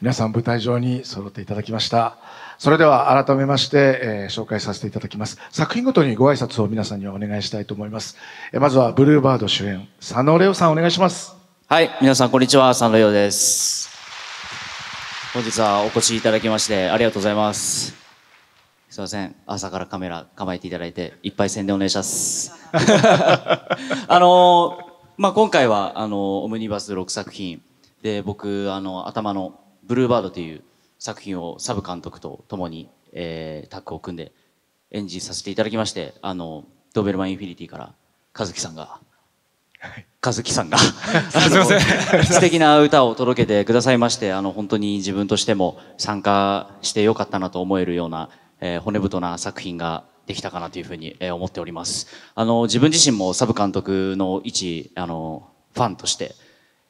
皆さん舞台上に揃っていただきました。それでは改めまして、えー、紹介させていただきます。作品ごとにご挨拶を皆さんにはお願いしたいと思います。えまずはブルーバード主演、佐野レオさんお願いします。はい、皆さんこんにちは、佐野レオです。本日はお越しいただきましてありがとうございます。すいません、朝からカメラ構えていただいて、いっぱい宣伝お願いします。あのー、まあ、今回は、あのー、オムニバス6作品で、僕、あの、頭のブルーバードという作品をサブ監督と共に、えー、タッグを組んで演じさせていただきまして、あの、ドーベルマンインフィニティから和樹さんが、和樹さんが 素敵な歌を届けてくださいまして、あの、本当に自分としても参加してよかったなと思えるような、えー、骨太な作品ができたかなというふうに思っております。あの、自分自身もサブ監督の一、あの、ファンとして、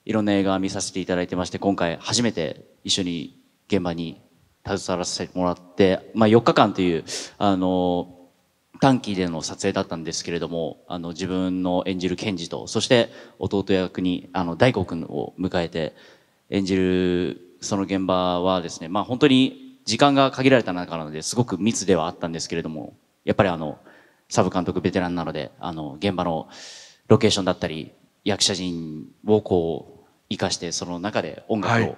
いろんな映画見させていただいてまして、今回初めて一緒に現場に携わらせてもらって、まあ、4日間という、あの、短期での撮影だったんですけれども、あの、自分の演じるケンジと、そして弟役に、あの、大悟くんを迎えて演じる、その現場はですね、まあ本当に時間が限られた中なので、すごく密ではあったんですけれども、やっぱりあの、サブ監督ベテランなので、あの、現場のロケーションだったり、役者陣をこう、生かしてその中で音楽を、ね、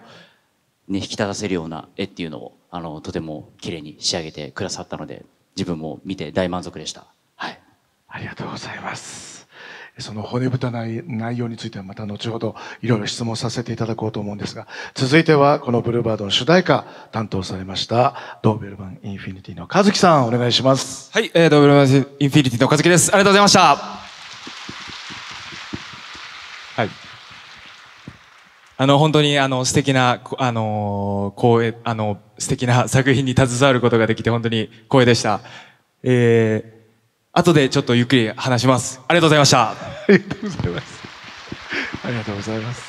引き立たせるような絵っていうのをあのとても綺麗に仕上げてくださったので自分も見て大満足でした。はい、ありがとうございます。その骨太な内容についてはまた後ほどいろいろ質問させていただこうと思うんですが、続いてはこのブルーバードの主題歌担当されました、ドーベルマンインフィニティの和樹さん、お願いします。はい、えー、ドーベルマンインフィニティの和樹です。ありがとうございました。あの、本当に、あの、素敵な、あの、光栄、あの、素敵な作品に携わることができて、本当に光栄でした。えー、後でちょっとゆっくり話します。ありがとうございました。ありがとうございます。ありがとうございます。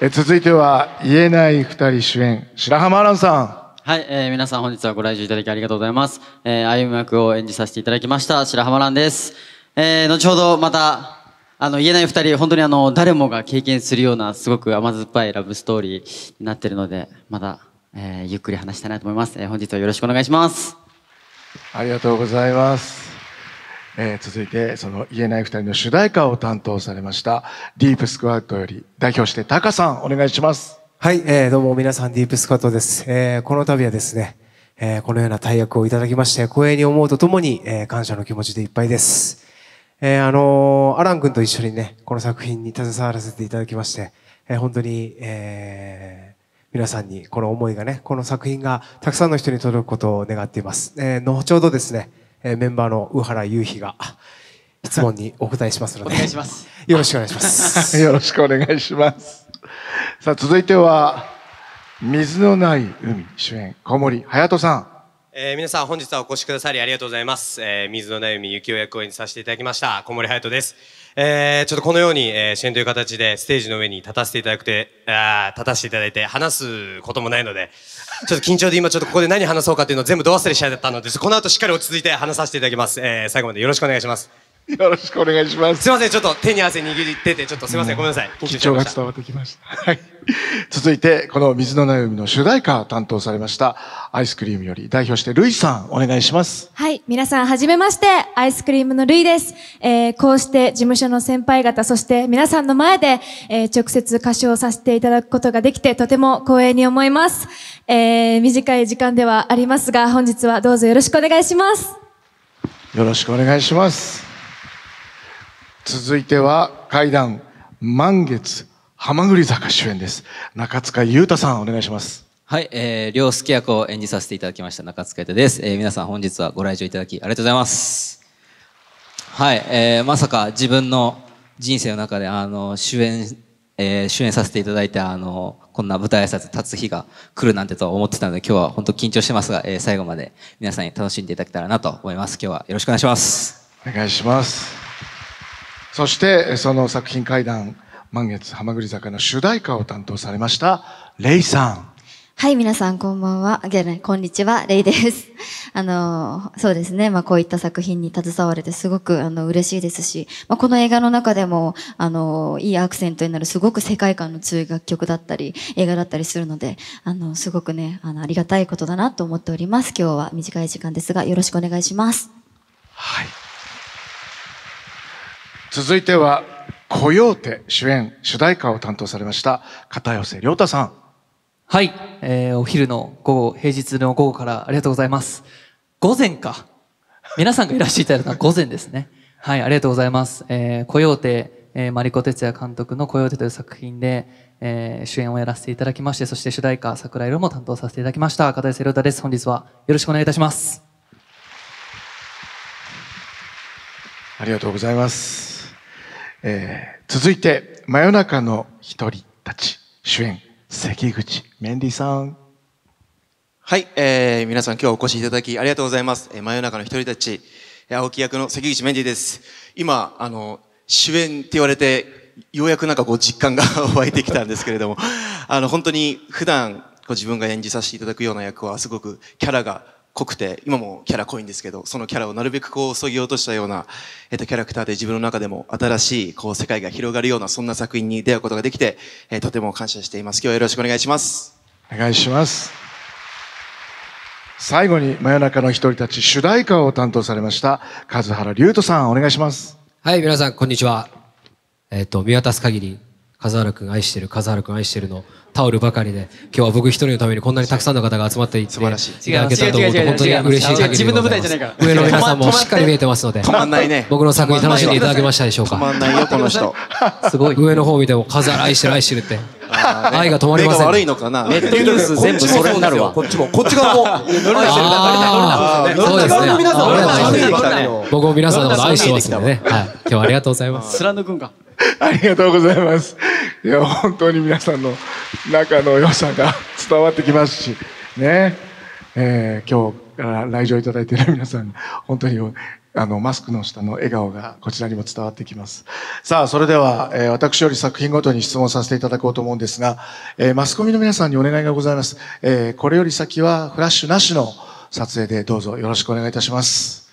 え続いては、言えない二人主演、白浜蘭さん。はい、えー、皆さん本日はご来場いただきありがとうございます。えー、歩役を演じさせていただきました、白浜蘭です。えー、後ほどまたあの言えない二人、本当にあの誰もが経験するようなすごく甘酸っぱいラブストーリーになってるので、まだ、えー、ゆっくり話したいなと思います、えー、本日はよろしくお願いします。ありがとうございます。えー、続いて、その言えない二人の主題歌を担当されました、ディープスクワットより代表してタカさん、お願いします。はい、えー、どうも皆さん、ディープスクワットです。えー、この度はですね、えー、このような大役をいただきまして、光栄に思うとともに、えー、感謝の気持ちでいっぱいです。えー、あのー、アラン君と一緒にね、この作品に携わらせていただきまして、えー、本当に、えー、皆さんにこの思いがね、この作品がたくさんの人に届くことを願っています。えー、後ほどですね、えー、メンバーの宇原優飛が質問にお答えしますので、お願いします。よろしくお願いします。よろしくお願いします。さあ、続いては、水のない海主演、小森隼人さん。えー、皆さん本日はお越しくださりありがとうございます、えー、水の悩み幸を役を演じさせていただきました小森隼人です、えー、ちょっとこのように、えー、主演という形でステージの上に立たせていただくてあ立たせていただいて話すこともないのでちょっと緊張で今ちょっとここで何話そうかっていうのを全部ど忘れしちゃったのでこの後しっかり落ち着いて話させていただきます、えー、最後までよろしくお願いします よろしくお願いします。すいません、ちょっと手に汗握ってて、ちょっとすいません、ごめんなさい。緊張が伝わってきました。はい。続いて、この水の悩みの主題歌を担当されました、アイスクリームより代表して、ルイさん、お願いします。はい、皆さん、はじめまして、アイスクリームのルイです。えー、こうして事務所の先輩方、そして皆さんの前で、えー、直接歌唱させていただくことができて、とても光栄に思います。えー、短い時間ではありますが、本日はどうぞよろしくお願いします。よろしくお願いします。続いては怪談満月ハまぐり坂主演です中塚裕太さんお願いしますはい、えー、両介役を演じさせていただきました中塚裕太です、えー、皆さん本日はご来場いただきありがとうございますはい、えー、まさか自分の人生の中であの主演えー、主演させていただいたあのこんな舞台挨拶立つ日が来るなんてと思ってたので今日は本当緊張してますが、えー、最後まで皆さんに楽しんでいただけたらなと思います今日はよろしくお願いしますお願いしますそしてその作品会談満月はまぐり坂の主題歌を担当されましたレイさんはい、皆さんこんばんは。こんにちは、レイです。あの、そうですね。まあ、こういった作品に携われてすごく、あの、嬉しいですし、まあ、この映画の中でも、あの、いいアクセントになるすごく世界観の強い楽曲だったり、映画だったりするので、あの、すごくね、あの、ありがたいことだなと思っております。今日は短い時間ですが、よろしくお願いします。はい。続いては、コヨーテ主演、主題歌を担当されました、片寄涼太さん。はい、えー、お昼の午後、平日の午後からありがとうございます。午前か。皆さんがいらしていただいたのは午前ですね。はい、ありがとうございます。えー、コヨーテ、えー、マリコ哲也監督のコヨーテという作品で、えー、主演をやらせていただきまして、そして主題歌、桜色も担当させていただきました、片寄涼太です。本日はよろしくお願いいたします。ありがとうございます。えー、続いて、真夜中の一人たち、主演、関口メンディさん。はい、えー、皆さん今日はお越しいただきありがとうございます。えー、真夜中の一人たち、青木役の関口メンディです。今、あの、主演って言われて、ようやくなんかこう実感が 湧いてきたんですけれども、あの、本当に普段、こう自分が演じさせていただくような役はすごくキャラが濃くて、今もキャラ濃いんですけど、そのキャラをなるべくこう、削ぎ落としたような、えっと、キャラクターで自分の中でも新しい、こう、世界が広がるような、そんな作品に出会うことができて、えー、とても感謝しています。今日はよろしくお願いします。お願いします。最後に、真夜中の一人たち、主題歌を担当されました、数原龍斗さん、お願いします。はい、皆さん、こんにちは。えっ、ー、と、見渡す限り、笠原君愛してる笠原君愛してるのタオルばかりで今日は僕一人のためにこんなにたくさんの方が集まっていっていただけたと思うと本当に嬉しい限り自分の舞台じゃないから上の皆さんもしっかり見えてますので僕の作品楽しんでいただけましたでしょうか止まんないよこの人 すごい上の方見ても笠原愛してる愛してるって愛が止まりません。悪いのかな。ネットニュース全部それになるわ。こっちもこっち側も。そうですね。僕も皆さんのこと愛してますんでね。はい。今日はありがとうございます。貫くんか。ありがとうございます。いや、本当に皆さんの仲の良さが伝わってきますし、ね。えー、今日から来場いただいている皆さん、本当にあのマスクの下の笑顔がこちらにも伝わってきます。さあ、それでは、えー、私より作品ごとに質問させていただこうと思うんですが、えー、マスコミの皆さんにお願いがございます。えこれより先はフラッシュなしの撮影でどうぞよろしくお願いいたします。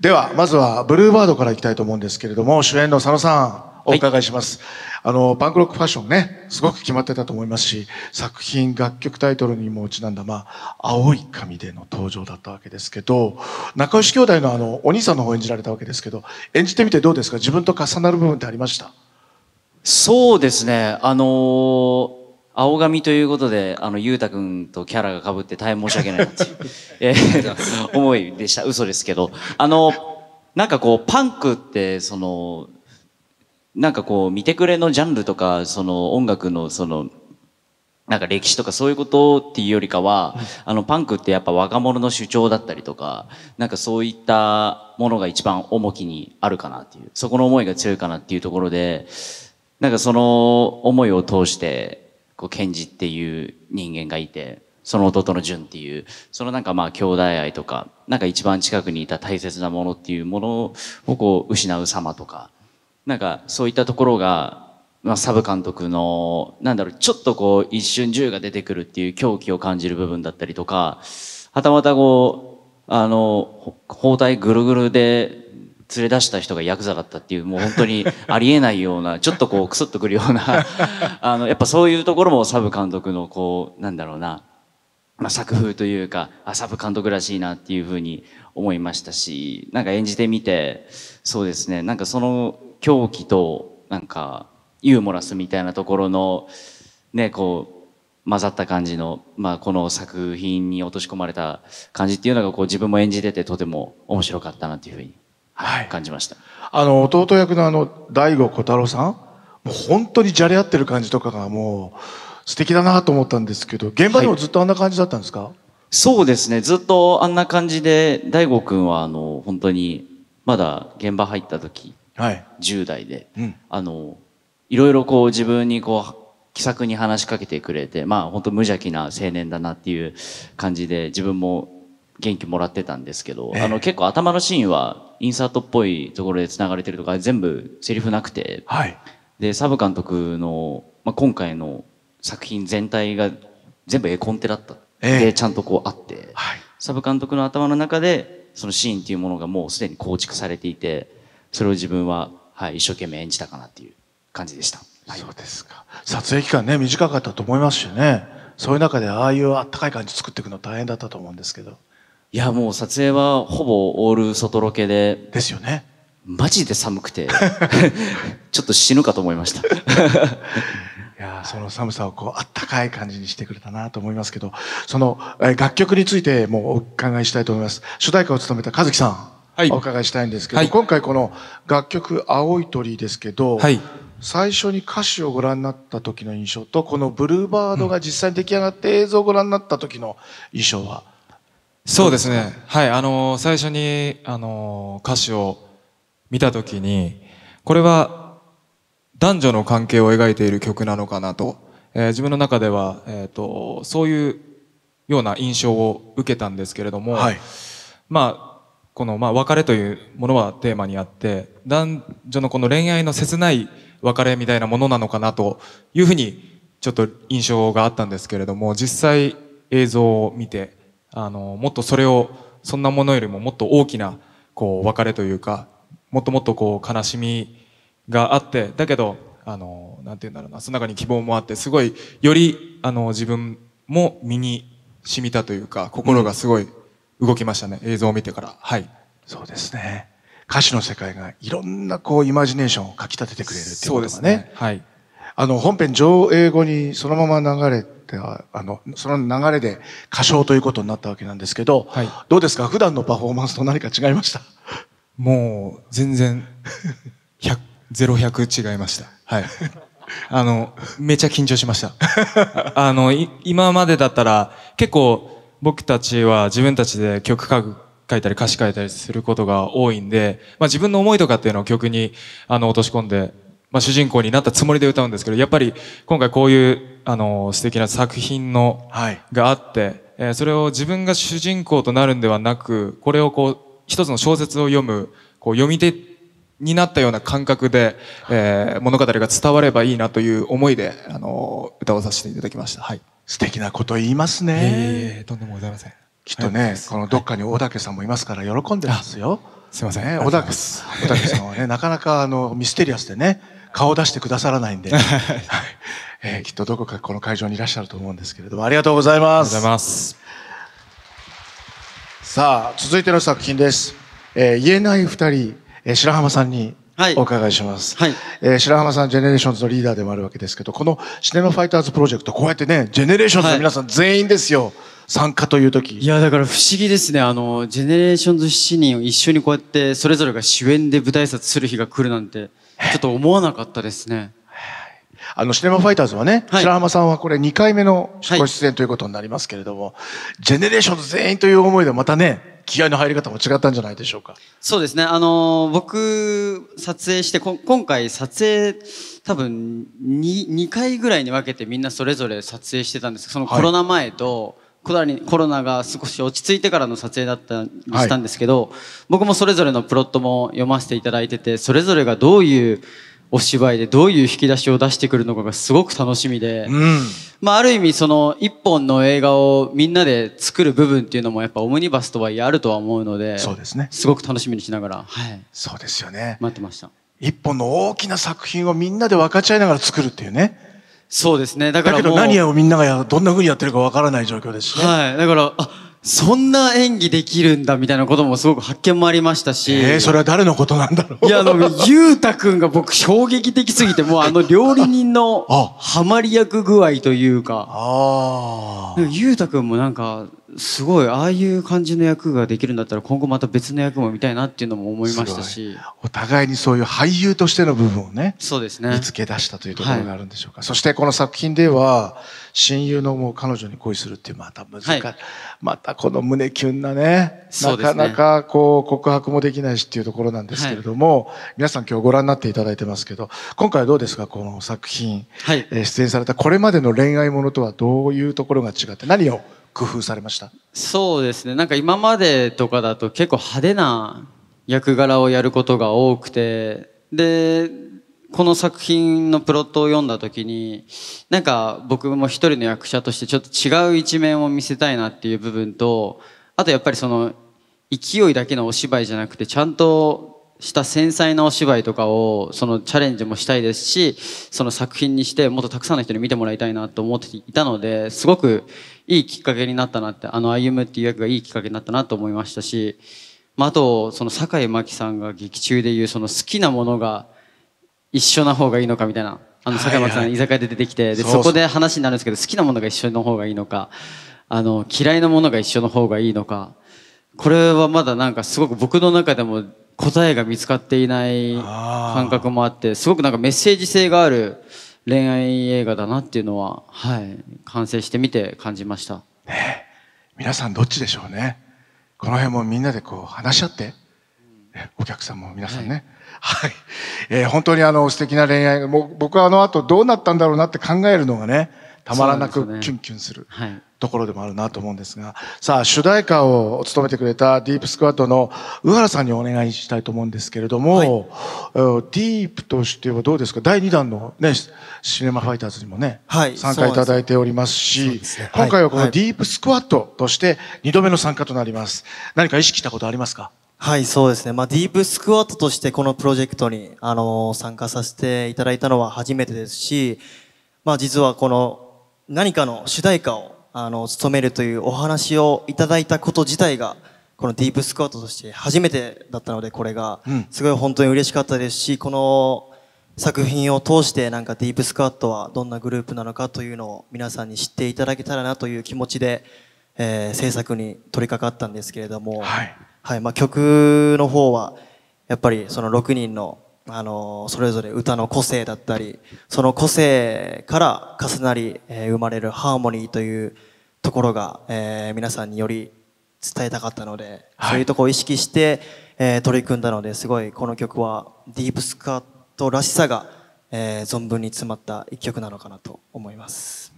では、まずはブルーバードからいきたいと思うんですけれども、主演の佐野さん。お伺いします。はい、あの、パンクロックファッションね、すごく決まってたと思いますし、作品、楽曲タイトルにもちなんだ、まあ、青い髪での登場だったわけですけど、仲良し兄弟のあの、お兄さんの方演じられたわけですけど、演じてみてどうですか自分と重なる部分ってありましたそうですね、あのー青髪ということで、あの、ゆうたくんとキャラが被って大変申し訳ないっていう、えー、思いでした。嘘ですけど。あの、なんかこう、パンクって、その、なんかこう、見てくれのジャンルとか、その音楽のその、なんか歴史とかそういうことっていうよりかは、あのパンクってやっぱ若者の主張だったりとか、なんかそういったものが一番重きにあるかなっていう、そこの思いが強いかなっていうところで、なんかその思いを通して、こう、ケンジっていう人間がいて、その弟の純っていう、そのなんかまあ兄弟愛とか、なんか一番近くにいた大切なものっていうものをこう失う様とか、なんかそういったところが、まあ、サブ監督の、なんだろう、ちょっとこう、一瞬銃が出てくるっていう狂気を感じる部分だったりとか、はたまたこう、あの、包帯ぐるぐるで連れ出した人がヤクザだったっていう、もう本当に ありえないような、ちょっとこう、くすっとくるような、あの、やっぱそういうところもサブ監督のこう、なんだろうな、まあ、作風というか、あ、サブ監督らしいなっていうふうに思いましたし、なんか演じてみて、そうですね、なんかその、狂気となんかユーモラスみたいなところのねこう混ざった感じの、まあ、この作品に落とし込まれた感じっていうのがこう自分も演じててとても面白かったなというふうに、はい、感じました、はい、あの弟役のあの大悟小太郎さんもう本当にじゃれ合ってる感じとかがもう素敵だなと思ったんですけど現場でもずっとあんな感じだったんですか、はい、そうですねずっとあんな感じで大悟君はあの本当にまだ現場入った時はい、10代で、うん、あのいろいろこう自分にこう気さくに話しかけてくれてまあ本当無邪気な青年だなっていう感じで自分も元気もらってたんですけど、えー、あの結構頭のシーンはインサートっぽいところでつながれてるとか全部セリフなくて、はい、でサブ監督の、まあ、今回の作品全体が全部絵コンテだったえー、でちゃんとこうあって、はい、サブ監督の頭の中でそのシーンっていうものがもうすでに構築されていてそれを自分は、はい、一生懸命演じたかなっていう感じでした、はい、そうですか撮影期間ね短かったと思いますしねそういう中でああいうあったかい感じ作っていくの大変だったと思うんですけどいやもう撮影はほぼオール外ロケでですよねマジで寒くて ちょっと死ぬかと思いましたいやその寒さをこうあったかい感じにしてくれたなと思いますけどその楽曲についてもお伺いしたいと思います主題歌を務めた和樹さんお伺いしたいんですけど、はい、今回この楽曲「青い鳥」ですけど、はい、最初に歌詞をご覧になった時の印象とこの「ブルーバード」が実際に出来上がって映像をご覧になった時の印象は、うん、そうですねはいあのー、最初に、あのー、歌詞を見た時にこれは男女の関係を描いている曲なのかなと、えー、自分の中では、えーと、とそういうような印象を受けたんですけれども、はい、まあこの、まあ、別れというものはテーマにあって男女のこの恋愛の切ない別れみたいなものなのかなというふうにちょっと印象があったんですけれども実際映像を見てあのもっとそれをそんなものよりももっと大きなこう別れというかもっともっとこう悲しみがあってだけどあのなんて言うんだろうなその中に希望もあってすごいよりあの自分も身に染みたというか心がすごい、うん動きましたね映像を見てからはいそうですね歌詞の世界がいろんなこうイマジネーションをかきたててくれるっていうことがねね、はい、あの本編上映後にそのまま流れてあのその流れで歌唱ということになったわけなんですけど、はい、どうですか普段のパフォーマンスと何か違いましたもう全然0100 違いましたはいあのめちゃ緊張しました あの今までだったら結構僕たちは自分たちで曲書書いたり歌詞書いたりすることが多いんで、まあ、自分の思いとかっていうのを曲にあの落とし込んで、まあ、主人公になったつもりで歌うんですけどやっぱり今回こういうあの素敵な作品の、はい、があって、えー、それを自分が主人公となるんではなくこれをこう一つの小説を読むこう読み手になったような感覚で、えー、物語が伝わればいいなという思いで、あの歌をさせていただきました。はい素敵なこと言いますね。ええとんでもございません。きっとね、このどっかに小竹さんもいますから喜んでますよ。すいません。ね、小竹さんはね、なかなかあのミステリアスでね、顔を出してくださらないんで、はいえー、きっとどこかこの会場にいらっしゃると思うんですけれども、ありがとうございます。ありがとうございます。さあ、続いての作品です。えー、言えない二人、えー、白浜さんにお伺いします、はいえー、白浜さんジェネレーションズのリーダーでもあるわけですけどこのシネマファイターズプロジェクトこうやってねジェネレーションズの皆さん全員ですよ、はい、参加という時いやだから不思議ですねあのジェネレーションズ7人を一緒にこうやってそれぞれが主演で舞台挨拶する日が来るなんてちょっと思わなかったですねあの、シネマファイターズはね、はい、白浜さんはこれ2回目のご出演ということになりますけれども、はい、ジェネレーションズ全員という思いでまたね、気合の入り方も違ったんじゃないでしょうか。そうですね。あの、僕、撮影してこ、今回撮影、多分2、2回ぐらいに分けてみんなそれぞれ撮影してたんですそのコロナ前と、はい、コロナが少し落ち着いてからの撮影だったりしたんですけど、はい、僕もそれぞれのプロットも読ませていただいてて、それぞれがどういう、お芝居でどういう引き出しを出してくるのかがすごく楽しみで、うん、まあ、ある意味その一本の映画をみんなで作る部分っていうのもやっぱオムニバスとはいえあるとは思うのでそうですねすごく楽しみにしながら、はい、そうですよね待ってました一本の大きな作品をみんなで分かち合いながら作るっていうねそうですねだからだけど何をみんながどんなふうにやってるか分からない状況ですしね、はい、だからあそんな演技できるんだみたいなこともすごく発見もありましたし。えー、それは誰のことなんだろう。いや、あの、ゆうたくんが僕衝撃的すぎて、もうあの料理人の ハマり役具合というか。ああ。ゆうたくんもなんか、すごい、ああいう感じの役ができるんだったら今後また別の役も見たいなっていうのも思いましたし。お互いにそういう俳優としての部分をね。そうですね。見つけ出したというところがあるんでしょうか。はい、そしてこの作品では、親友のもう彼女に恋するっていうまた難しい、はい、またこの胸キュンなね、なかなかこう告白もできないしっていうところなんですけれども、はい、皆さん今日ご覧になっていただいてますけど、今回はどうですか、この作品、はい、えー、出演されたこれまでの恋愛ものとはどういうところが違って、何を工夫されましたそうですね、なんか今までとかだと結構派手な役柄をやることが多くて、でこの作品のプロットを読んだ時になんか僕も一人の役者としてちょっと違う一面を見せたいなっていう部分とあとやっぱりその勢いだけのお芝居じゃなくてちゃんとした繊細なお芝居とかをそのチャレンジもしたいですしその作品にしてもっとたくさんの人に見てもらいたいなと思っていたのですごくいいきっかけになったなってあの歩むっていう役がいいきっかけになったなと思いましたし、まあ、あとその酒井真紀さんが劇中でいうその好きなものが一緒な方がいいのかみたいなあの坂巻さん、はいはい、居酒屋で出てきてでそこで話になるんですけど好きなものが一緒の方がいいのかあの嫌いなものが一緒の方がいいのかこれはまだなんかすごく僕の中でも答えが見つかっていない感覚もあってすごくなんかメッセージ性がある恋愛映画だなっていうのは、はい、完成してみて感じました、ね、皆さんどっちでしょうねこの辺もみんなでこう話し合って、お客さんも皆さんね、はいはい。えー、本当にあの素敵な恋愛、も僕はあの後どうなったんだろうなって考えるのがね、たまらなくキュンキュンするところでもあるなと思うんですが、さあ、主題歌を務めてくれたディープスクワットの上原さんにお願いしたいと思うんですけれども、はい、ディープとしてはどうですか第2弾のね、シネマファイターズにもね、はい、参加いただいておりますし、すね、今回はこのディープスクワットとして2度目の参加となります。何か意識したことありますかはい、そうですね。まあ、ディープスクワットとしてこのプロジェクトに、あのー、参加させていただいたのは初めてですし、まあ、実はこの何かの主題歌を、あの、務めるというお話をいただいたこと自体が、このディープスクワットとして初めてだったので、これが、すごい本当に嬉しかったですし、この作品を通してなんかディープスクワットはどんなグループなのかというのを皆さんに知っていただけたらなという気持ちで、えー、制作に取り掛かったんですけれども、はい、はい、まあ、曲の方はやっぱりその6人の、あのー、それぞれ歌の個性だったりその個性から重なり、えー、生まれるハーモニーというところが、えー、皆さんにより伝えたかったので、はい、そういうとこを意識して、えー、取り組んだのですごいこの曲はディープスカートらしさが、えー、存分に詰まった一曲なのかなと思います。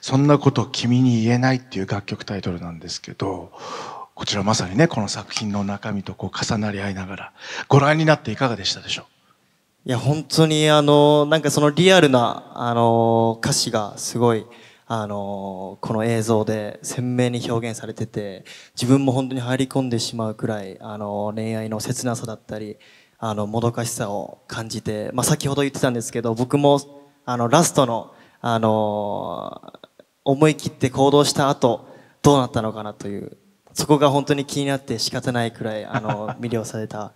そんなこと君に言えないっていう楽曲タイトルなんですけど、こちらまさにね、この作品の中身とこう重なり合いながら、ご覧になっていかがでしたでしょういや、本当にあの、なんかそのリアルな、あの、歌詞がすごい、あの、この映像で鮮明に表現されてて、自分も本当に入り込んでしまうくらい、あの、恋愛の切なさだったり、あの、もどかしさを感じて、まあ、先ほど言ってたんですけど、僕も、あの、ラストの、あのー、思い切って行動した後、どうなったのかなという、そこが本当に気になって仕方ないくらい、あの、魅了された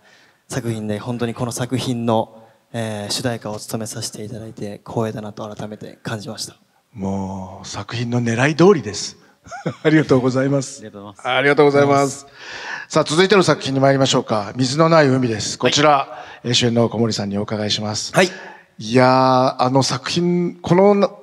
作品で、本当にこの作品の、えー、主題歌を務めさせていただいて、光栄だなと改めて感じました。もう、作品の狙い通りです。ありがとうございます。ありがとうございます。ありがとうございます。さあ、続いての作品に参りましょうか。水のない海です。こちら、はい、主演の小森さんにお伺いします。はい。いやあの作品この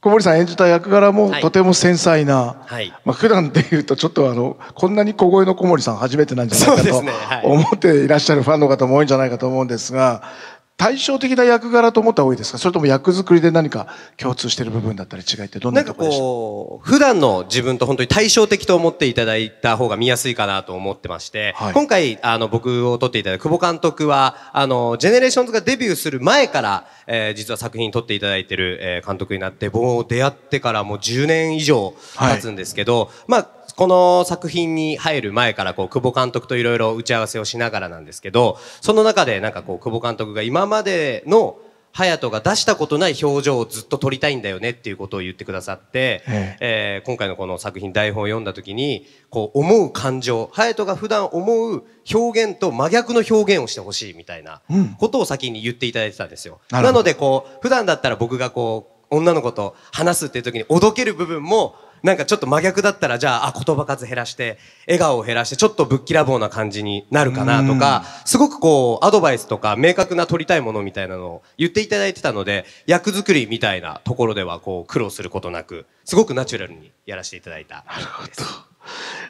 小森さん演じた役柄もとても繊細な、はい、まあ普段でいうとちょっとあのこんなに小声の小森さん初めてなんじゃないかと、はい、思っていらっしゃるファンの方も多いんじゃないかと思うんですが対照的な役柄と思った方がいいですかそれとも役作りで何か共通してる部分だったり違いってどんなところでしこう普段の自分と本当に対照的と思っていただいた方が見やすいかなと思ってまして、はい、今回あの僕を撮っていただいた久保監督は、あの、ジェネレーションズがデビューする前から、えー、実は作品撮っていただいてる、えー、監督になって、僕を出会ってからもう10年以上経つんですけど、はい、まあこの作品に入る前からこう久保監督といろいろ打ち合わせをしながらなんですけどその中でなんかこう久保監督が今までの隼人が出したことない表情をずっと撮りたいんだよねっていうことを言ってくださって、ええ今回のこの作品台本を読んだ時にこう思う感情隼人が普段思う表現と真逆の表現をしてほしいみたいなことを先に言っていただいてたんですよ。なのでこう普段だったら僕がこう女の子と話すっていう時におどける部分もなんかちょっと真逆だったら、じゃあ、あ、言葉数減らして、笑顔を減らして、ちょっとぶっきらぼうな感じになるかなとか、すごくこう、アドバイスとか、明確な取りたいものみたいなのを言っていただいてたので、役作りみたいなところでは、こう、苦労することなく、すごくナチュラルにやらせていただいた。なるほど。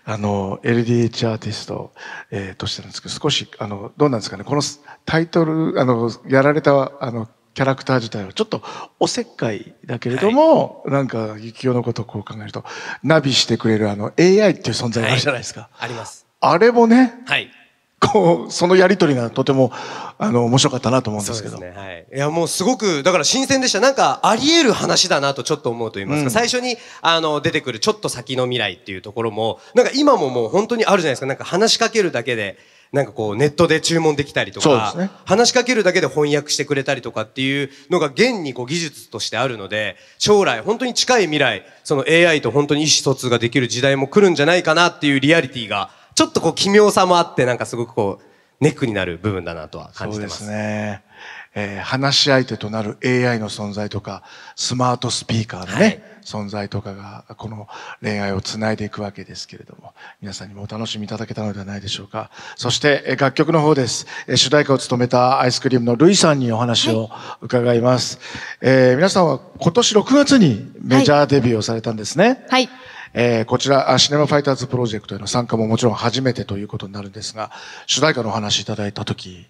あの、LDH アーティスト、えー、としてなんですけど、少し、あの、どうなんですかね、このタイトル、あの、やられた、あの、キャラクター自体はちょっとおせっかいだけれども、はい、なんか幸男のことをこう考えるとナビしてくれるあの AI っていう存在があるじゃないですか、はい、ありますあれもね、はい、こうそのやりとりがとてもあの面白かったなと思うんですけど、ねはい、いやもうすごくだから新鮮でしたなんかあり得る話だなとちょっと思うと言いますか、うん、最初にあの出てくるちょっと先の未来っていうところもなんか今ももう本当にあるじゃないですかなんか話しかけるだけでなんかこうネットで注文できたりとか、ね、話しかけるだけで翻訳してくれたりとかっていうのが現にこう技術としてあるので、将来本当に近い未来、その AI と本当に意思疎通ができる時代も来るんじゃないかなっていうリアリティが、ちょっとこう奇妙さもあって、なんかすごくこう、ネックになる部分だなとは感じてます。そうですね。えー、話し相手となる AI の存在とか、スマートスピーカーのね、はい、存在とかが、この恋愛をつないでいくわけですけれども、皆さんにもお楽しみいただけたのではないでしょうか。そして、えー、楽曲の方です、えー。主題歌を務めたアイスクリームのルイさんにお話を伺います。はい、えー、皆さんは今年6月にメジャーデビューをされたんですね。はい、はいえー、こちら、シネマファイターズプロジェクトへの参加ももちろん初めてということになるんですが、主題歌のお話いただいたとき、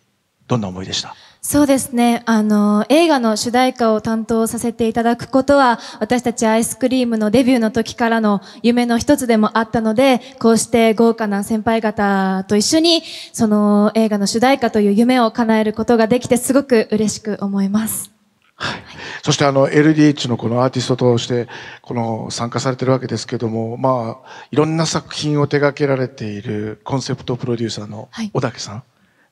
どんな思いでしたそうですね。あの、映画の主題歌を担当させていただくことは、私たちアイスクリームのデビューの時からの夢の一つでもあったので、こうして豪華な先輩方と一緒に、その映画の主題歌という夢を叶えることができて、すごく嬉しく思います。はい、そしてあの LDH のこのアーティストとしてこの参加されてるわけですけども、まあ、いろんな作品を手掛けられているコンセプトプロデューサーの小竹さん、はい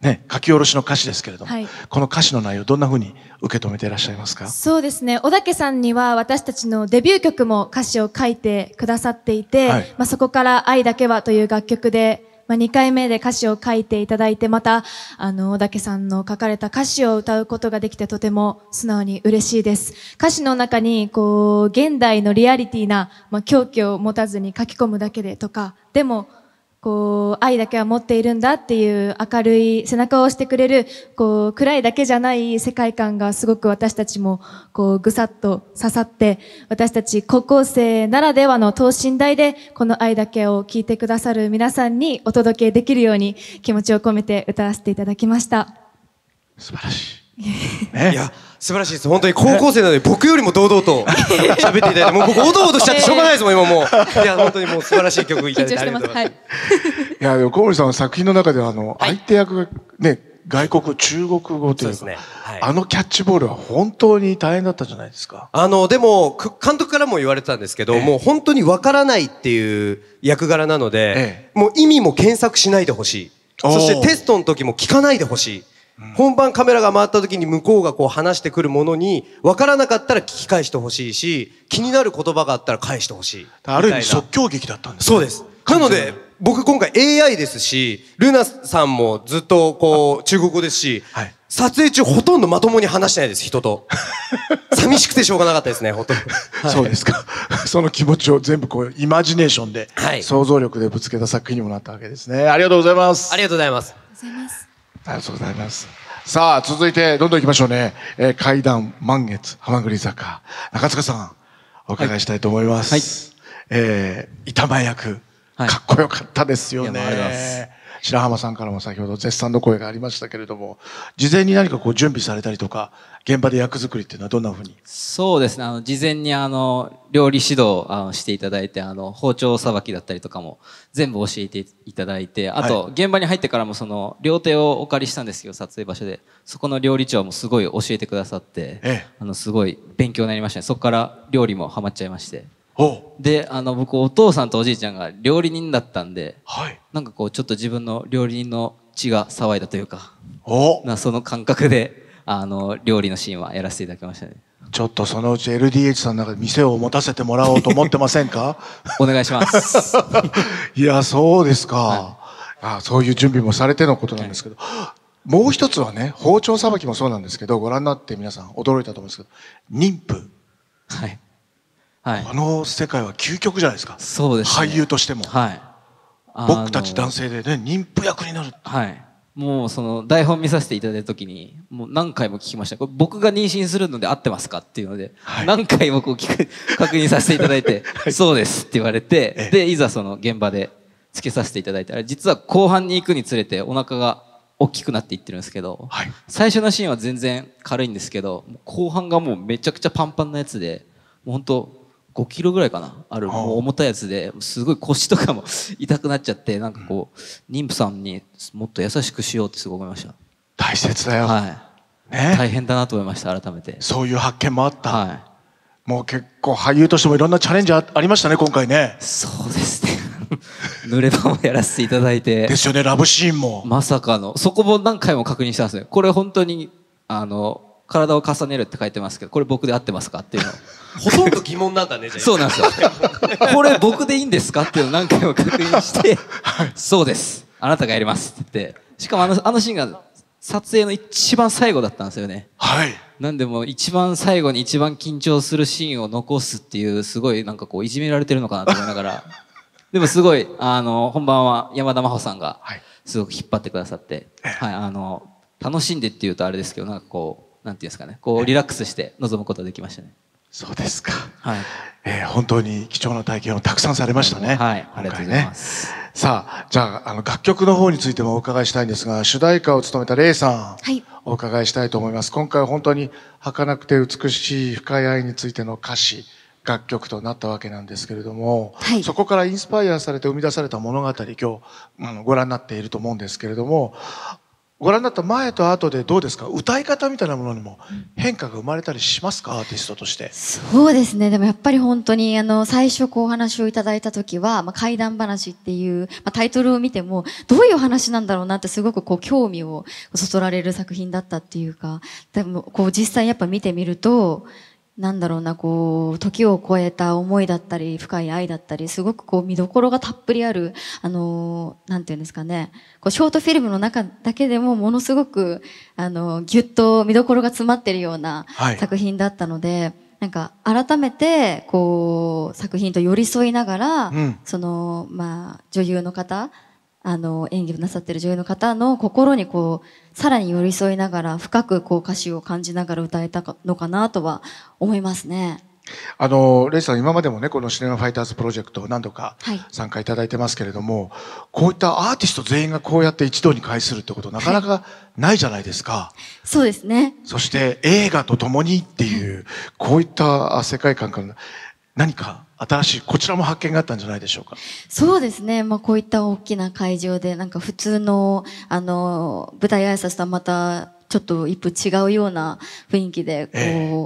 ね、書き下ろしの歌詞ですけれども、はい、この歌詞の内容どんなふうに受け止めていらっしゃいますかそうですね小竹さんには私たちのデビュー曲も歌詞を書いてくださっていて、はい、まあ、そこから「愛だけは」という楽曲で、まあ、2回目で歌詞を書いていただいてまたあの小竹さんの書かれた歌詞を歌うことができてとても素直に嬉しいです歌詞の中にこう現代のリアリティな、まあ、狂気を持たずに書き込むだけでとかでもこう、愛だけは持っているんだっていう明るい背中を押してくれる、こう、暗いだけじゃない世界観がすごく私たちも、こう、ぐさっと刺さって、私たち高校生ならではの等身大で、この愛だけを聞いてくださる皆さんにお届けできるように気持ちを込めて歌わせていただきました。素晴らしい。ね、いや素晴らしいです本当に高校生なので僕よりも堂々と 喋っていただいてもう僕おどおどしちゃってしょうがないですもん今もういや本当にもう素晴らしい曲いただいてありがとうございます、い、やでも小堀さん作品の中ではあの、相手役がね外国中国語というか、ねはい、あのキャッチボールは本当に大変だったじゃないですかあのでも監督からも言われてたんですけど、えもう本当にわからないっていう役柄なので、え、もう意味も検索しないでほしいそしてテストの時も聞かないでほしい本番カメラが回った時に向こうがこう話してくるものに、分からなかったら聞き返してほしいし、気になる言葉があったら返してほしいある意味即興劇だったんです、ね、そうです。なので、僕今回 AI ですし、ルナさんもずっとこう、中国語ですし、はい、撮影中ほとんどまともに話してないです、人と。寂しくてしょうがなかったですね、ほとんど。そうですか。その気持ちを全部こう、イマジネーションで、はい、想像力でぶつけた作品にもなったわけですね。ありがとうございます。ありがとうございます。ありがとうございます。ありがとうございます。さあ、続いて、どんどん行きましょうね。えー、階段、満月、浜まぐり坂。中塚さん、お伺いしたいと思います。はい。えー、板前役、かっこよかったですよね。ありがとうございます。白浜さんからも先ほど絶賛の声がありましたけれども、事前に何かこう準備されたりとか、現場で役作りっていうのはどんなふうにそうですね、あの、事前にあの、料理指導あのしていただいて、あの、包丁さばきだったりとかも全部教えていただいて、あと、現場に入ってからもその、料亭をお借りしたんですけど、撮影場所で、そこの料理長もすごい教えてくださって、ええ、あの、すごい勉強になりましたね。そこから料理もハマっちゃいまして。であの僕お父さんとおじいちゃんが料理人だったんで、はい、なんかこうちょっと自分の料理人の血が騒いだというかなその感覚であの料理のシーンはやらせていただきましたねちょっとそのうち LDH さんの中で店を持たせてもらおうと思ってませんか お願いします いやそうですか、はい、あそういう準備もされてのことなんですけど、はい、もう一つはね包丁さばきもそうなんですけどご覧になって皆さん驚いたと思うんですけど妊婦はいはい、あの世界は究極じゃないですかそうです、ね、俳優としても、はい、僕たち男性でね妊婦役になるはいもうその台本見させていただいた時にもう何回も聞きました僕が妊娠するので合ってますかっていうので、はい、何回もこう聞く 確認させていただいて、はい、そうですって言われて、ええ、でいざその現場でつけさせていただいたら実は後半に行くにつれてお腹が大きくなっていってるんですけど、はい、最初のシーンは全然軽いんですけど後半がもうめちゃくちゃパンパンなやつでもう本当5キロぐらいかなあるもう重たいやつですごい腰とかも 痛くなっちゃってなんかこう妊婦さんにもっと優しくしようってすごい思いました大切だよ、はいね、大変だなと思いました改めてそういう発見もあった、はい、もう結構俳優としてもいろんなチャレンジありましたね今回ねそうですね 濡れ場もやらせていただいてですよねラブシーンもまさかのそこも何回も確認したんですねこれ本当にあの体を重ねるって書いてますけどこれ僕で合ってますかっていうの ほとんど疑問なんだねじゃあそうなんですよこれ僕でいいんですかっていうのを何回も確認して、はい、そうですあなたがやりますって言ってしかもあのあのシーンが撮影の一番最後だったんですよねはいなんでも一番最後に一番緊張するシーンを残すっていうすごいなんかこういじめられてるのかなと思いながら でもすごいあの本番は山田真帆さんがすごく引っ張ってくださって、はい、はい、あの楽しんでっていうとあれですけどなんかこうなんていうんですかねこうリラックスして臨むことができましたね。そうですか。はい。えー、本当に貴重な体験をたくさんされましたね。はい、ね、ありがとうございます。さあ、じゃあ、あの、楽曲の方についてもお伺いしたいんですが、主題歌を務めたレイさん、はい、お伺いしたいと思います。今回は本当に儚くて美しい深い愛についての歌詞、楽曲となったわけなんですけれども、はい、そこからインスパイアされて生み出された物語、今日、あの、ご覧になっていると思うんですけれども、ご覧になった前と後でどうですか歌い方みたいなものにも変化が生まれたりしますかアーティストとしてそうですねでもやっぱり本当にあの最初こうお話をいただいた時は、まあ、怪談話っていう、まあ、タイトルを見てもどういう話なんだろうなってすごくこう興味をそそられる作品だったっていうかでもこう実際やっぱ見てみるとなんだろうな、こう、時を超えた思いだったり、深い愛だったり、すごくこう、見どころがたっぷりある、あの、なんていうんですかね、こう、ショートフィルムの中だけでも、ものすごく、あの、ぎゅっと見どころが詰まってるような作品だったので、はい、なんか、改めて、こう、作品と寄り添いながら、うん、その、まあ、女優の方あの、演技をなさってる女優の方の心にこう、さらに寄り添いながら、深くこう歌詞を感じながら歌えたのかなとは思いますね。あの、レイさん、今までもね、このシネマファイターズプロジェクト何度か参加いただいてますけれども、はい、こういったアーティスト全員がこうやって一堂に会するってこと、なかなかないじゃないですか。はい、そうですね。そして映画と共にっていう、こういった世界観から何か新しいこちらも発見があったんじゃないでしょうかそうですね、まあ、こういった大きな会場でなんか普通のあの舞台挨拶とはまたちょっと一歩違うような雰囲気でこ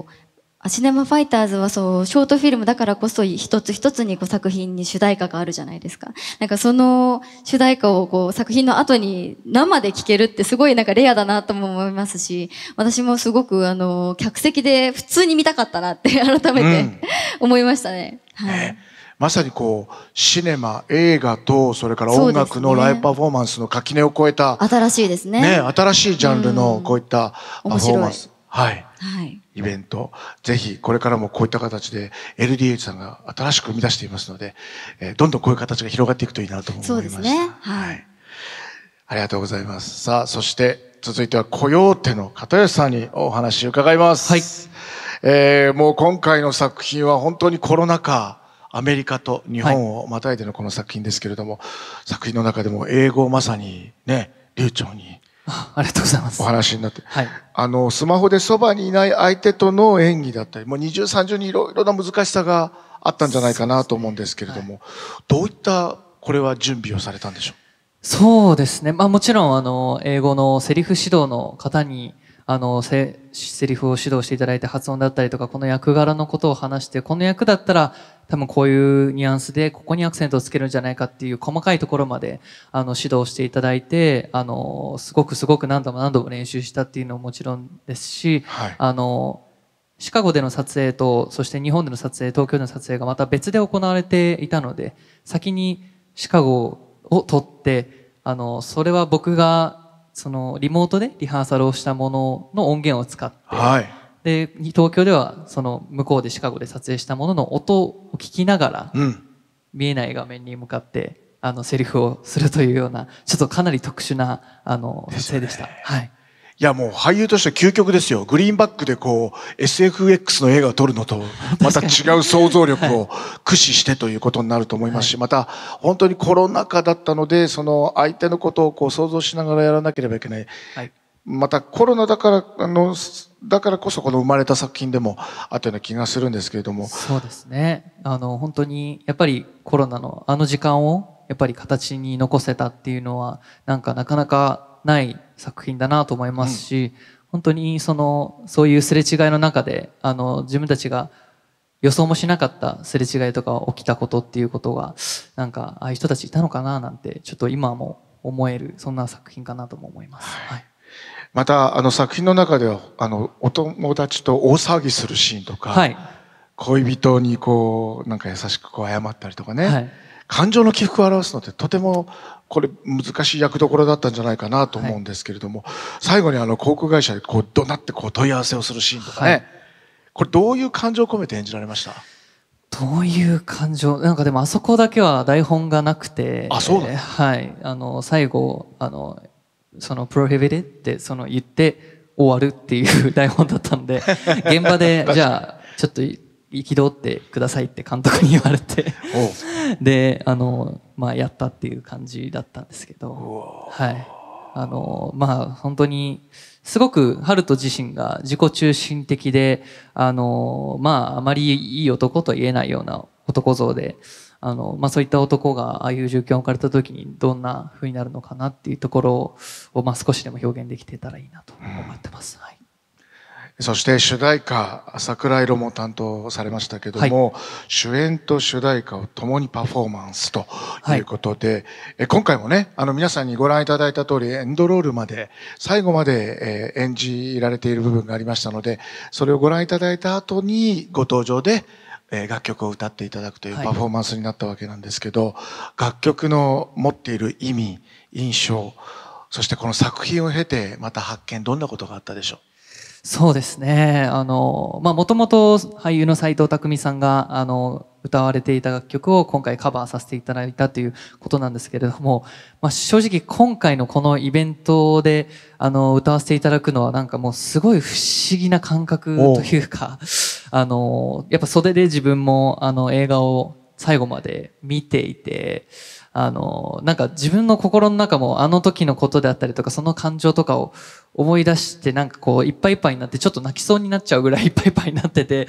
う、ええシネマファイターズはそう、ショートフィルムだからこそ一つ一つにこう作品に主題歌があるじゃないですか。なんかその主題歌をこう作品の後に生で聴けるってすごいなんかレアだなとも思いますし、私もすごくあの、客席で普通に見たかったなって 改めて、うん、思いましたね。はい、ねまさにこう、シネマ、映画と、それから音楽のライブパフォーマンスの垣根を超えた、ね、新しいですね。ね、新しいジャンルのこういったパフォーマンス。はい。はいイベント、ぜひこれからもこういった形で LDH さんが新しく生み出していますので、えー、どんどんこういう形が広がっていくといいなと思いました。そうですね。はい、ありがとうございます。さあ、そして続いては雇用手の片吉さんにお話伺います。はい。えー、もう今回の作品は本当にコロナ禍、アメリカと日本をまたいでのこの作品ですけれども、はい、作品の中でも英語をまさにね、流暢にありがとうございます。お話になって。はい。あの、スマホでそばにいない相手との演技だったり、もう二重三重にいろいろな難しさがあったんじゃないかなと思うんですけれども、ねはい、どういったこれは準備をされたんでしょうそうですね。まあもちろん、あの、英語のセリフ指導の方に、あのせ、セリフを指導していただいて発音だったりとかこの役柄のことを話してこの役だったら多分こういうニュアンスでここにアクセントをつけるんじゃないかっていう細かいところまであの指導していただいてあのすごくすごく何度も何度も練習したっていうのももちろんですし、はい、あのシカゴでの撮影とそして日本での撮影東京での撮影がまた別で行われていたので先にシカゴを撮ってあのそれは僕がそのリモートでリハーサルをしたものの音源を使って、はい、で東京ではその向こうでシカゴで撮影したものの音を聞きながら、うん、見えない画面に向かってあのセリフをするというようなちょっとかなり特殊なあの撮影でした。はいいやもう俳優としては究極ですよグリーンバックでこう SFX の映画を撮るのとまた違う想像力を駆使してということになると思いますし、また本当にコロナ禍だったのでその相手のことをこう想像しながらやらなければいけない、またコロナだからあのだからこそこの生まれた作品でもあったような気がするんですけれどもそうですねあの本当にやっぱりコロナのあの時間をやっぱり形に残せたっていうのはなんかなかなかない作品だなと思いますし、本当にそのそういうすれ違いの中であの自分たちが予想もしなかったすれ違いとか起きたことっていうことがなんかああいう人たちいたのかななんてちょっと今も思えるそんな作品かなとも思います。はい、またあの作品の中ではあのお友達と大騒ぎするシーンとか、はい、恋人にこうなんか優しくこう謝ったりとかね、はい感情の起伏を表すのってとてもこれ難しい役どころだったんじゃないかなと思うんですけれども、はい、最後にあの航空会社でこう怒鳴ってこう問い合わせをするシーンとかね、はい、これどういう感情を込めて演じられましたどういう感情なんかでもあそこだけは台本がなくて、あ、そう、えー、はい。あの、最後、あの、その、プロヘビレってその言って終わるっていう 台本だったんで、現場で、じゃあ、ちょっと憤ってくださいって監督に言われてであの、まあ、やったっていう感じだったんですけど、はいあのまあ、本当にすごく春人自身が自己中心的であの、まあ、あまりいい男とは言えないような男像で。あのまあ、そういった男がああいう状況を置かれた時にどんなふうになるのかなっていうところを、まあ、少しでも表現できてたらいいなと思ってます。はいそして主題歌、桜色も担当されましたけども、はい、主演と主題歌を共にパフォーマンスということで、はい、え今回もね、あの皆さんにご覧いただいた通りエンドロールまで、最後まで、え演じられている部分がありましたので、それをご覧いただいた後にご登場で、え楽曲を歌っていただくというパフォーマンスになったわけなんですけど、はい、楽曲の持っている意味、印象、そしてこの作品を経てまた発見、どんなことがあったでしょうそうですねあのまあもともと俳優の斎藤工さんがあの歌われていた楽曲を今回カバーさせていただいたということなんですけれども、まあ、正直今回のこのイベントであの歌わせていただくのはなんかもうすごい不思議な感覚というかあのやっぱ袖で自分もあの映画を最後まで見ていてあのなんか自分の心の中もあの時のことであったりとかその感情とかを思い出してなんかこういっぱいいっぱいになってちょっと泣きそうになっちゃうぐらいいっぱいいっぱいになってて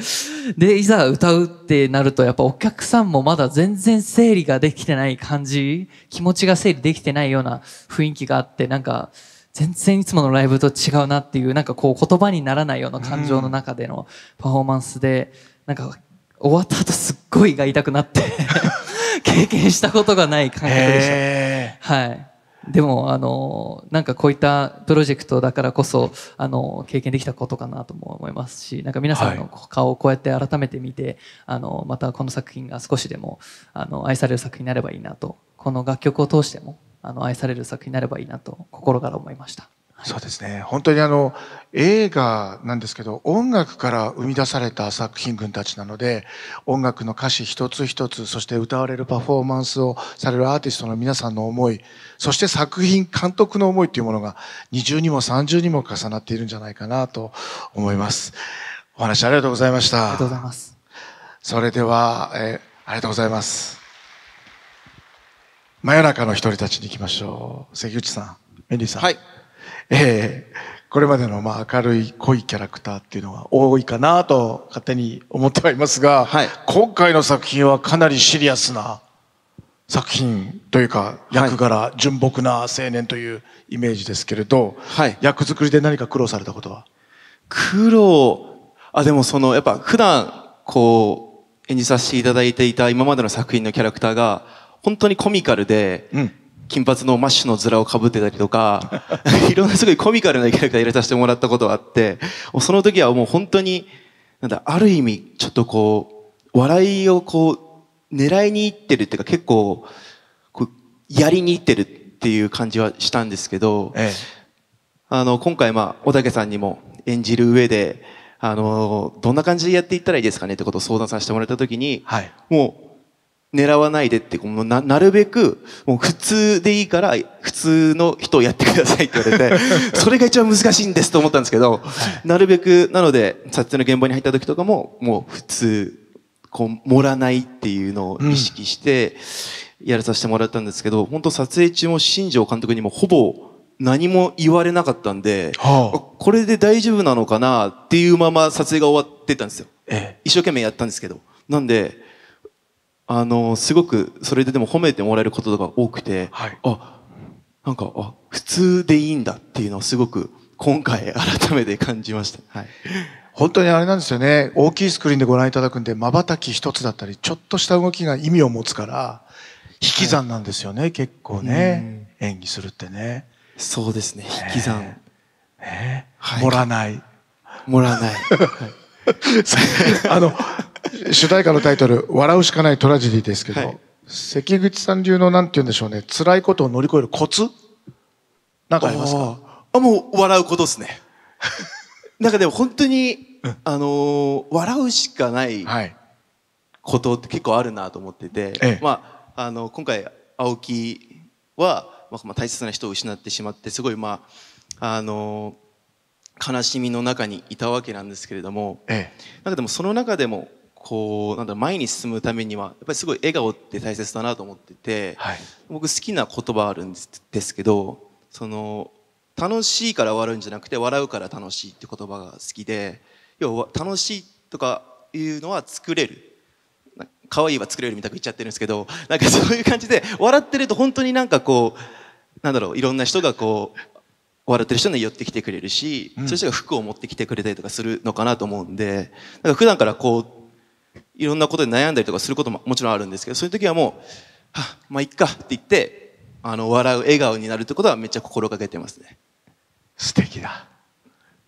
でいざ歌うってなるとやっぱお客さんもまだ全然整理ができてない感じ気持ちが整理できてないような雰囲気があってなんか全然いつものライブと違うなっていうなんかこう言葉にならないような感情の中でのパフォーマンスでなんか終わった後すっごい胃が痛くなって 経験したことがない感覚でした。はいでもあのなんかこういったプロジェクトだからこそあの経験できたことかなとも思いますしなんか皆さんの顔をこうやって改めて見て、はい、あのまたこの作品が少しでもあの愛される作品になればいいなとこの楽曲を通してもあの愛される作品になればいいなと心から思いました。そうですね本当にあの映画なんですけど音楽から生み出された作品群たちなので音楽の歌詞一つ一つそして歌われるパフォーマンスをされるアーティストの皆さんの思いそして作品監督の思いというものが二重にも三重にも重なっているんじゃないかなと思いますお話ありがとうございましたありがとうございますそれでは、えー、ありがとうございます真夜中の一人たちに行きましょう関口さんメリーさんはいえー、これまでのまあ明るい濃いキャラクターっていうのが多いかなと勝手に思ってはいますが、はい、今回の作品はかなりシリアスな作品というか役柄、純朴な青年というイメージですけれど、はい、役作りで何か苦労されたことは苦労あでもそのやっぱ普段こう演じさせていただいていた今までの作品のキャラクターが本当にコミカルで、うん、金髪のマッシュの面をかぶってたりとか、いろんなすごいコミカルなキャラクター入れさせてもらったことがあって、その時はもう本当に、なんだ、ある意味、ちょっとこう、笑いをこう、狙いにいってるっていうか結構、やりにいってるっていう感じはしたんですけど、ええ、あの、今回まあ、小竹さんにも演じる上で、あの、どんな感じでやっていったらいいですかねってことを相談させてもらった時に、はい、もう、狙わないでって、このななるべく、もう普通でいいから、普通の人をやってくださいって言われて、それが一番難しいんですと思ったんですけど、なるべく、なので、撮影の現場に入った時とかも、もう普通、こう、盛らないっていうのを意識して、やらさせてもらったんですけど、本当撮影中も新庄監督にもほぼ何も言われなかったんで、はあ、これで大丈夫なのかなっていうまま撮影が終わってたんですよ。ええ、一生懸命やったんですけど。なんで、あのすごくそれででも褒めてもらえることが多くて、はい、あなんかあ普通でいいんだっていうのをすごく今回改めて感じました、はい、本当にあれなんですよね大きいスクリーンでご覧いただくんでまばたき一つだったりちょっとした動きが意味を持つから引き算なんですよね、はい、結構ね演技するってねそうですね引き算、えね、はい、盛らない盛らない、はい、あの主題歌のタイトル「笑うしかないトラジディ」ですけど、はい、関口さん流のなんて言うんでしょうね辛いことを乗り越えるコツなんかありますかあもう笑うことですね なんかでも本当に、あのー、笑うしかないことって結構あるなと思ってて、ええ、まああの今回青木は、まあ、大切な人を失ってしまってすごいまああのー悲しみの中にいたわけなんですけれども、ええ、なんかでもその中でもこうなんだ前に進むためにはやっぱりすごい笑顔って大切だなと思ってて、はい、僕好きな言葉あるんですけどその楽しいから笑うんじゃなくて笑うから楽しいって言葉が好きで要は楽しいとかいうのは作れる可愛いは作れるみたく言っちゃってるんですけどなんかそういう感じで笑ってると本当になんかこうなんだろういろんな人がこう笑ってる人に寄ってきてくれるし、そういう人が服を持ってきてくれたりとかするのかなと思うんでなんか普段からこういろんなことで悩んだりとかすることももちろんあるんですけど、そういう時はもう、はまあ、いっかって言って、あの、笑う、笑顔になるってことはめっちゃ心がけてますね。素敵だ。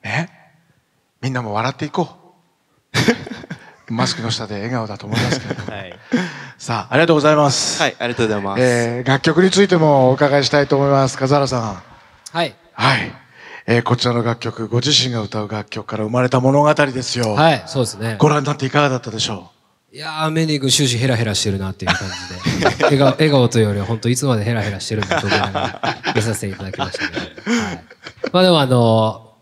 ね。みんなも笑っていこう。マスクの下で笑顔だと思いますけど。はい、さあ、ありがとうございます。はい、ありがとうございます。えー、楽曲についてもお伺いしたいと思います。風原さん。はい。はい。えー、こちらの楽曲、ご自身が歌う楽曲から生まれた物語ですよ。はい、そうですね。ご覧になっていかがだったでしょういやー、メンディ君終始ヘラヘラしてるなっていう感じで、笑顔笑顔というよりは本当いつまでヘラヘラしてるんだと思いながら出させていただきましたけど、はい、まあでもあの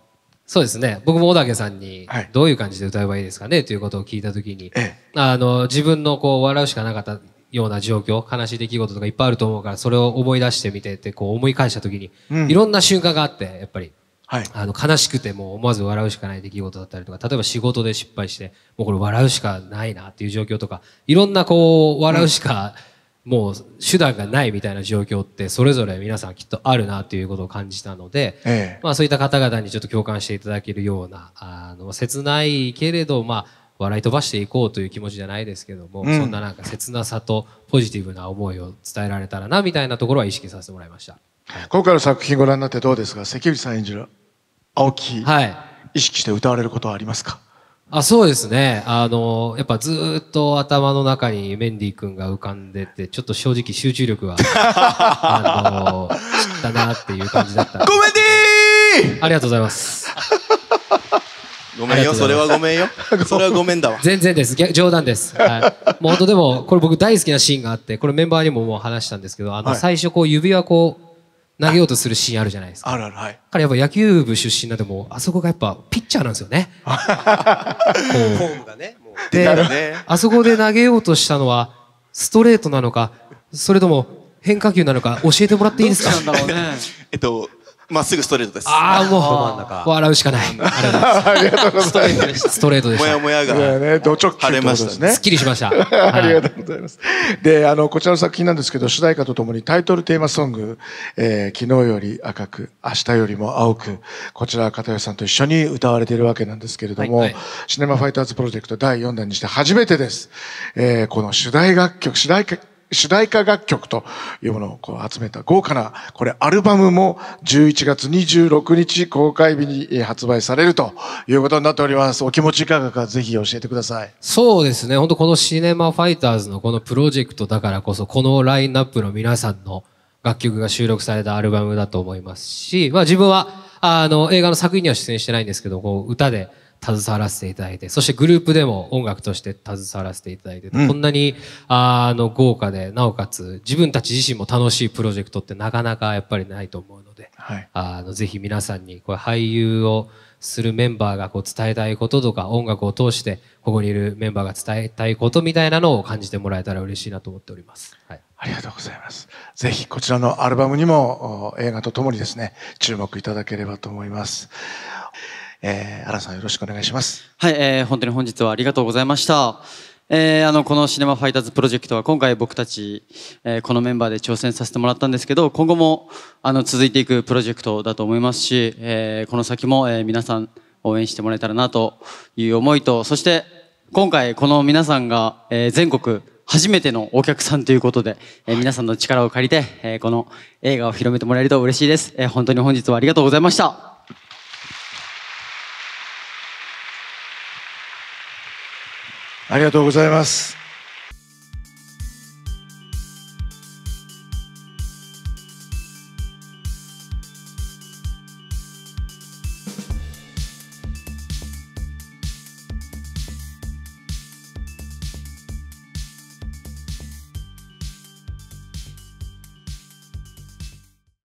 そうですね僕も小竹さんにどういう感じで歌えばいいですかねということを聞いた時に、あの自分のこう笑うしかなかったような状況悲しい出来事とかいっぱいあると思うからそれを思い出してみてってこう思い返した時に、いろんな瞬間があってやっぱりはい、あの悲しくても思わず笑うしかない出来事だったりとか例えば仕事で失敗してもうこれ笑うしかないなっていう状況とかいろんなこう笑うしか、もう手段がないみたいな状況ってそれぞれ皆さんきっとあるなということを感じたので、ええ、まあ、そういった方々にちょっと共感していただけるようなあの切ないけれど、まあ、笑い飛ばしていこうという気持ちじゃないですけども、うん、そんななんか切なさとポジティブな思いを伝えられたらなみたいなところは意識させてもらいました。今回の作品ご覧になってどうですか関口さん演じる青木、はい、意識して歌われることはありますかあそうですね。あの、やっぱずっと頭の中にメンディー君が浮かんでて、ちょっと正直集中力は、あの、知ったなっていう感じだった。ごめんねーありがとうございます。ごめんよ、それはごめんよ。それはごめんだわ。全然です。冗談です。はい。もう本当でも、これ僕大好きなシーンがあって、これメンバーにももう話したんですけど、あの、最初こう指輪こう、投げようとするシーンあるじゃないですか。あるある、はい。彼やっぱ野球部出身なんでもあそこがやっぱピッチャーなんですよね。こう。フォームがね。で、ね、あそこで投げようとしたのは、ストレートなのか、それとも変化球なのか教えてもらっていいですかね、えっと、まっすぐストレートです。ああ、もう、笑うしかない。ありがとうございます。ストレートでしもやもやが。ね、ドッキれましたね。すっきりしました。ありがとうございます。で、あの、こちらの作品なんですけど、主題歌とともにタイトルテーマソング、えー、昨日より赤く、明日よりも青く、こちら、片寄さんと一緒に歌われているわけなんですけれども、はいはい、シネマファイターズプロジェクト第4弾にして初めてです。えー、この主題楽曲、主題歌、主題歌楽曲というものをこう集めた豪華な、これアルバムも11月26日公開日に発売されるということになっております。お気持ちいかがかぜひ教えてください。そうですね。本当このシネマファイターズのこのプロジェクトだからこそ、このラインナップの皆さんの楽曲が収録されたアルバムだと思いますし、まあ自分はあの映画の作品には出演してないんですけど、こう歌で携わらせていただいてそしてグループでも音楽として携わらせていただいて、うん、こんなにあの豪華でなおかつ自分たち自身も楽しいプロジェクトってなかなかやっぱりないと思うので、はい、あのぜひ皆さんにこれ俳優をするメンバーがこう伝えたいこととか音楽を通してここにいるメンバーが伝えたいことみたいなのを感じてもらえたら嬉しいなと思っております。はいありがとうございます。ぜひこちらのアルバムにも映画とともにですね、注目いただければと思います。えー、新さんよろしくお願いします。はい、えー、本当に本日はありがとうございました。えー、あの、このシネマファイターズプロジェクトは今回僕たち、えー、このメンバーで挑戦させてもらったんですけど、今後も、あの、続いていくプロジェクトだと思いますし、えー、この先も、えー、皆さん応援してもらえたらなという思いと、そして、今回この皆さんが、えー、全国初めてのお客さんということで、えー、皆さんの力を借りて、えー、この映画を広めてもらえると嬉しいです。えー、本当に本日はありがとうございました。ありがとうございます。